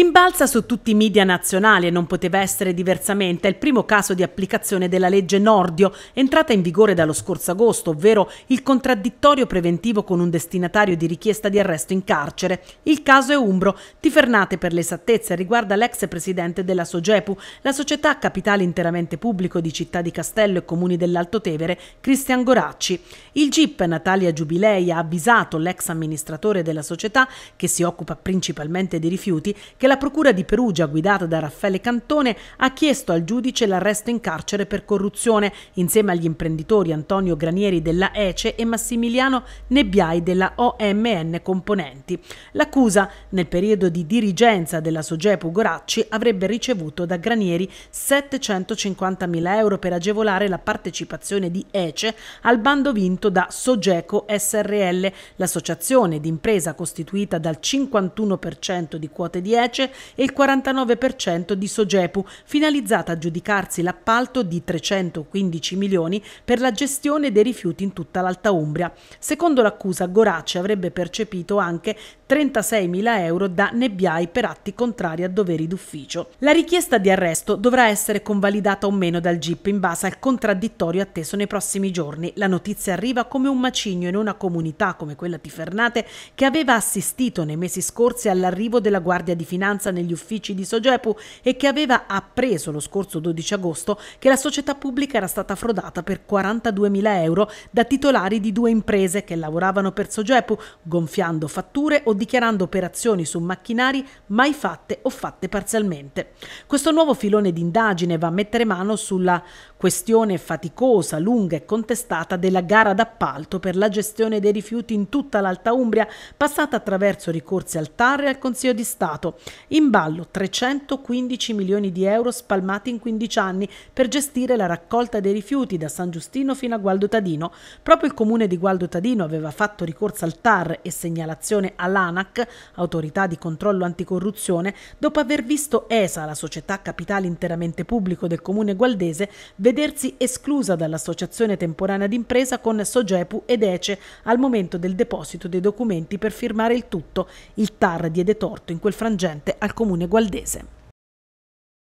Rimbalza su tutti i media nazionali e non poteva essere diversamente il primo caso di applicazione della legge Nordio, entrata in vigore dallo scorso agosto, ovvero il contraddittorio preventivo con un destinatario di richiesta di arresto in carcere. Il caso è Umbro, tifernate per l'esattezza, riguarda l'ex presidente della Sogepu, la società a capitale interamente pubblico di Città di Castello e Comuni dell'Alto Tevere, Cristian Goracci. Il GIP Natalia Giubilei ha avvisato l'ex amministratore della società, che si occupa principalmente di rifiuti, che la Procura di Perugia, guidata da Raffaele Cantone, ha chiesto al giudice l'arresto in carcere per corruzione, insieme agli imprenditori Antonio Granieri della ECE e Massimiliano Nebbiai della OMN Componenti. L'accusa, nel periodo di dirigenza della Sogepu Goracci, avrebbe ricevuto da Granieri 750.000 euro per agevolare la partecipazione di ECE al bando vinto da Sogeco SRL, l'associazione d'impresa costituita dal 51% di quote di ECE Lecce e il 49% di Sogepu, finalizzata a giudicarsi l'appalto di 315 milioni per la gestione dei rifiuti in tutta l'Alta Umbria. Secondo l'accusa, Gorace avrebbe percepito anche 36.000 euro da Nebbiai per atti contrari a doveri d'ufficio. La richiesta di arresto dovrà essere convalidata o meno dal GIP in base al contraddittorio atteso nei prossimi giorni. La notizia arriva come un macigno in una comunità come quella di Fernate che aveva assistito nei mesi scorsi all'arrivo della Guardia di Finanza negli uffici di Sogepu e che aveva appreso lo scorso 12 agosto che la società pubblica era stata frodata per 42.000 euro da titolari di due imprese che lavoravano per Sogepu, gonfiando fatture o dichiarando operazioni su macchinari mai fatte o fatte parzialmente. Questo nuovo filone di indagine va a mettere mano sulla questione faticosa, lunga e contestata della gara d'appalto per la gestione dei rifiuti in tutta l'Alta Umbria, passata attraverso ricorsi al TAR e al Consiglio di Stato. In ballo 315 milioni di euro spalmati in 15 anni per gestire la raccolta dei rifiuti da San Giustino fino a Gualdo Tadino. Proprio il comune di Gualdo Tadino aveva fatto ricorso al TAR e segnalazione all'ANA dell'ANAC, autorità di controllo anticorruzione, dopo aver visto ESA, la società capitale interamente pubblico del comune gualdese, vedersi esclusa dall'associazione temporanea d'impresa con Sogepu ed ECE al momento del deposito dei documenti per firmare il tutto. Il TAR diede torto in quel frangente al comune gualdese.